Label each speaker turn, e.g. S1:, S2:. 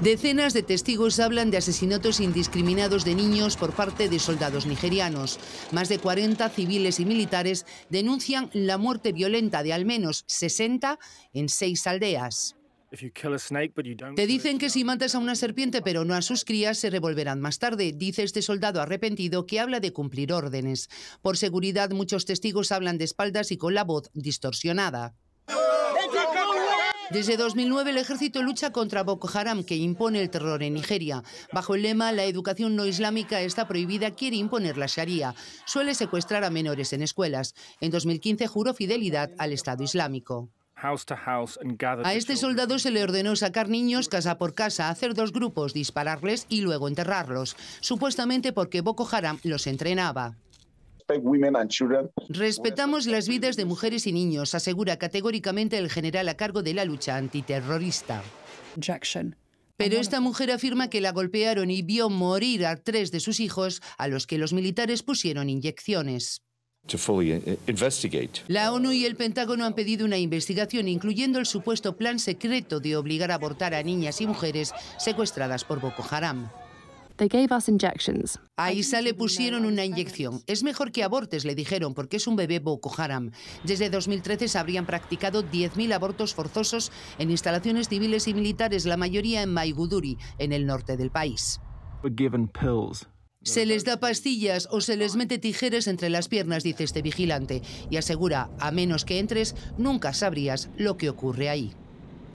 S1: Decenas de testigos hablan de asesinatos indiscriminados de niños por parte de soldados nigerianos. Más de 40 civiles y militares denuncian la muerte violenta de al menos 60 en seis aldeas. Te dicen que si matas a una serpiente pero no a sus crías, se revolverán más tarde, dice este soldado arrepentido que habla de cumplir órdenes. Por seguridad, muchos testigos hablan de espaldas y con la voz distorsionada. Desde 2009 el ejército lucha contra Boko Haram, que impone el terror en Nigeria. Bajo el lema La educación no islámica está prohibida, quiere imponer la Sharia. Suele secuestrar a menores en escuelas. En 2015 juró fidelidad al Estado Islámico. A este soldado se le ordenó sacar niños casa por casa, hacer dos grupos, dispararles y luego enterrarlos, supuestamente porque Boko Haram los entrenaba. Respetamos las vidas de mujeres y niños, asegura categóricamente el general a cargo de la lucha antiterrorista. Pero esta mujer afirma que la golpearon y vio morir a tres de sus hijos, a los que los militares pusieron inyecciones. Eh, la ONU y el Pentágono han pedido una investigación, incluyendo el supuesto plan secreto de obligar a abortar a niñas y mujeres secuestradas por Boko Haram. They gave A Isa le pusieron una inyección. Es mejor que abortes, le dijeron, porque es un bebé Boko Haram. Desde 2013 se habrían practicado 10.000 abortos forzosos en instalaciones civiles y militares, la mayoría en Maiguduri, en el norte del país. Se les da pastillas o se les mete tijeras entre las piernas, dice este vigilante, y asegura, a menos que entres, nunca sabrías lo que ocurre ahí.